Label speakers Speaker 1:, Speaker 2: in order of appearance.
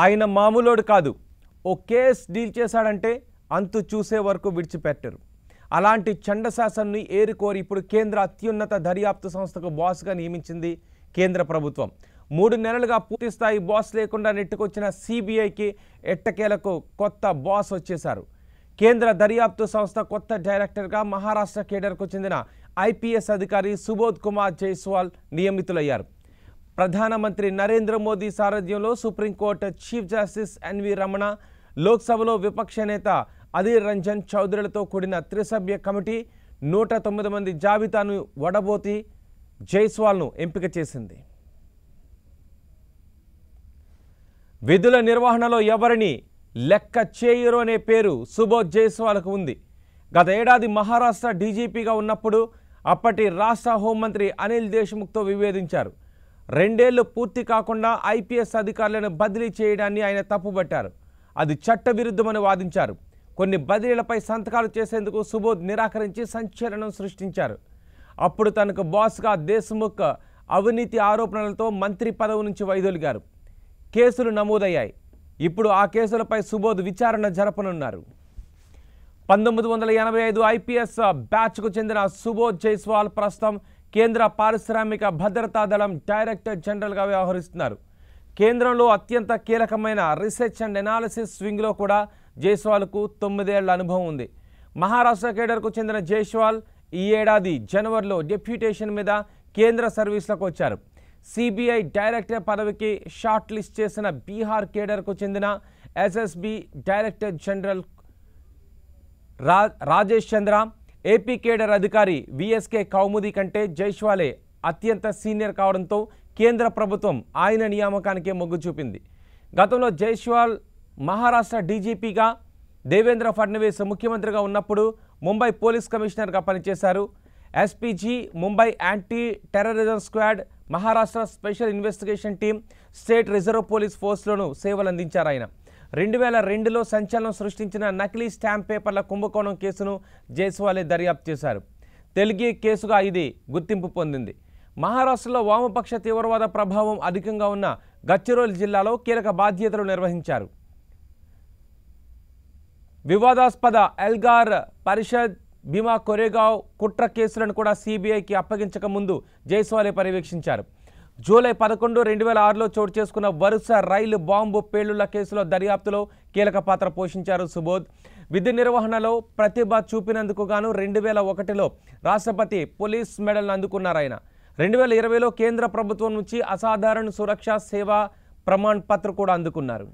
Speaker 1: ఆయన మామూలోడు కాదు ఓ case deal చేశాడంటే అంతు చూసే వరకు విడిచిపెట్టరు అలాంటి చండశాసన్ని ఏరుకోరి ఇప్పుడు కేంద్ర అత్యున్నత దర్యాప్తు సంస్థకు బాస్గా నియమించింది కేంద్ర ప్రభుత్వం మూడు నెలలుగా పూర్తిస్థాయి బాస్ లేకుండా నెట్టుకొచ్చిన సిబిఐకి ఎట్టకేలకు కొత్త బాస్ వచ్చేశారు కేంద్ర దర్యాప్తు సంస్థ కొత్త డైరెక్టర్గా మహారాష్ట్ర కేడర్కు చెందిన ఐపీఎస్ అధికారి సుబోధ్ కుమార్ జైస్వాల్ నియమితులయ్యారు ప్రధానమంత్రి నరేంద్ర మోదీ సారథ్యంలో supreme court chief justice N V Ramana లోక్సభలో విపక్ష నేత అధీర్ రంజన్ చౌదరిలతో కూడిన త్రిసభ్య కమిటీ నూట తొమ్మిది మంది జాబితాను వడబోతి జైస్వాల్ను ఎంపిక చేసింది విధుల నిర్వహణలో ఎవరిని లెక్క చేయరు అనే పేరు సుబోధ్ జైస్వాల్కు ఉంది గత ఏడాది మహారాష్ట్ర డీజీపీగా ఉన్నప్పుడు అప్పటి రాష్ట్ర హోంమంత్రి అనిల్ దేశ్ముఖ్తో వివేదించారు రెండేళ్లు పూర్తి కాకుండా ఐపీఎస్ అధికారులను బదిలీ చేయడాన్ని ఆయన తప్పుబట్టారు అది చట్టవిరుద్ధమని వాదించారు కొన్ని బదిలీలపై సంతకాలు చేసేందుకు సుబోధ్ నిరాకరించి సంచలనం సృష్టించారు అప్పుడు తనకు బాస్గా దేశ్ముఖ్ అవినీతి ఆరోపణలతో మంత్రి పదవి నుంచి వైదొలిగారు కేసులు నమోదయ్యాయి ఇప్పుడు ఆ కేసులపై సుబోధ్ విచారణ జరపనున్నారు పంతొమ్మిది వందల ఎనభై ఐదు ఐపీఎస్ బ్యాచ్కు చెందిన సుబోధ్ జైస్వాల్ ప్రస్తుతం కేంద్ర పారిశ్రామిక భద్రతా దళం డైరెక్టర్ జనరల్గా వ్యవహరిస్తున్నారు కేంద్రంలో అత్యంత కీలకమైన రీసెర్చ్ అండ్ ఎనాలిసిస్ వింగ్లో కూడా జైస్వాల్కు తొమ్మిదేళ్ల అనుభవం ఉంది మహారాష్ట్ర కేడర్కు చెందిన జైస్వాల్ ఈ ఏడాది జనవరిలో డెప్యూటేషన్ మీద కేంద్ర సర్వీస్లకు వచ్చారు సిబిఐ డైరెక్టర్ పదవికి షార్ట్ లిస్ట్ చేసిన బీహార్ కేడర్కు చెందిన SSB director general Rajesh Chandra AP cadre అధికారి విఎస్కే కౌముది కంటే జైష్వాలే అత్యంత సీనియర్ కావడంతో కేంద్ర ప్రభుత్వం ఆయన నియామకానికే మొగ్గు చూపింది గతంలో జైష్వాల్ మహారాష్ట్ర డీజీపీగా దేవేంద్ర ఫడ్నవీస్ ముఖ్యమంత్రిగా ఉన్నప్పుడు ముంబై పోలీస్ కమిషనర్గా పనిచేశారు SPG Mumbai anti terrorism squad Maharashtra special investigation team state reserve police ఫోర్స్లోనూ అందించారు ఆయన రెండు వేల రెండులో సంచలనం సృష్టించిన నకిలీ స్టాంప్ పేపర్ల కుంభకోణం కేసును జైస్వాలే దర్యాప్తు చేశారు తెలుగు కేసుగా ఇది గుర్తింపు పొందింది మహారాష్ట్రలో వామపక్ష తీవ్రవాద ప్రభావం అధికంగా ఉన్న గచ్చిరోలి జిల్లాలో కీలక బాధ్యతలు నిర్వహించారు వివాదాస్పద ఎల్గార్ పరిషద్ భీమా కొరేగావ్ కుట్ర కేసులను కూడా సిబిఐకి అప్పగించక ముందు జైస్వాలే పర్యవేక్షించారు జూలై పదకొండు రెండు వేల ఆరులో చోటు చేసుకున్న వరుస రైలు బాంబు పేలుళ్ల కేసులో దర్యాప్తులో కీలక పాత్ర పోషించారు సుబోధ్ విధి నిర్వహణలో ప్రతిభ చూపినందుకు గాను రెండు వేల ఒకటిలో రాష్ట్రపతి పోలీస్ మెడల్ను అందుకున్నారు ఆయన రెండు వేల ఇరవైలో కేంద్ర ప్రభుత్వం నుంచి అసాధారణ సురక్షా సేవా ప్రమాణ్ పత్ర కూడా అందుకున్నారు